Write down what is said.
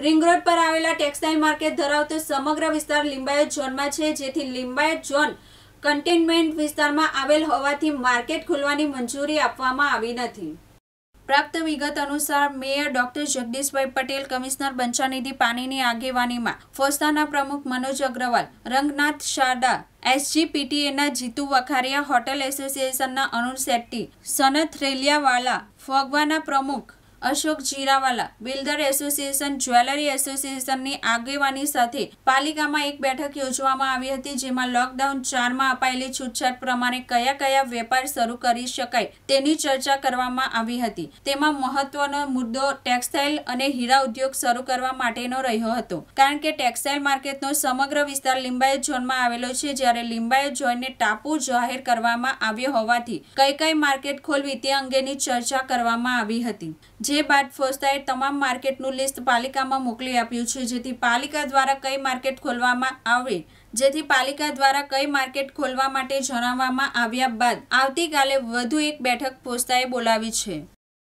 ring road પર આવેલા textile market ધરાવતો સમગ્ર વિસ્તાર લિંબાયત ઝોનમાં છે જેથી લિંબાયત ઝોન કન્ટેનમેન્ટ વિસ્તારમાં આવેલ હોવાથી માર્કેટ ખોલવાની મંજૂરી આપવામાં આવી નથી પ્રાપ્ત વિગત અનુસાર mayor doctor Jagdishbhai Patel commissioner Banchhanidhi પાનીની આગેવાનીમાં ફોસ્તાના પ્રમુખ મનોજ અગ્રવાલ રંગનાથ શારદા એસજીપીટીએના જીતુ વખારિયા હોટેલ એસોસિએશનના અરુણ શેટ્ટી સનત રેલિયાવાલા ફોગવાના પ્રમુખ Ashok Jirawala builder association jewellery એસોસિએશનની આગેવાની સાથે પાલિકામાં એક બેઠક યોજવામાં આવી હતી જેમાં લોકડાઉન ચારમાં અપાયેલી છૂટછાટ પ્રમાણે કયા કયા વેપાર શરૂ કરી શકાય તેની ચર્ચા કરવામાં આવી હતી તેમાં મહત્વનો મુદ્દો ટેક્સટાઇલ અને હીરા ઉદ્યોગ શરૂ કરવા માટેનો રહ્યો હતો કારણ કે ટેક્સટાઇલ માર્કેટનો સમગ્ર વિસ્તાર લિંબાયત ઝોનમાં આવેલો છે જ્યારે લિંબાયત ઝોનને ટાપુ જાહેર કરવામાં આવ્યો હોવાથી કઈ કઈ માર્કેટ ખોલવી તે અંગેની ચર્ચા કરવામાં આવી હતી જે બાદ ફોજદાએ તમામ માર્કેટનું લિસ્ટ પાલિકામાં મોકલી આપ્યું છે જેથી પાલિકા દ્વારા કઈ માર્કેટ ખોલવામાં આવે જેથી પાલિકા દ્વારા કઈ માર્કેટ ખોલવા માટે જણાવવામાં આવ્યા બાદ આવતીકાલે વધુ એક બેઠક ફોજદાએ બોલાવી છે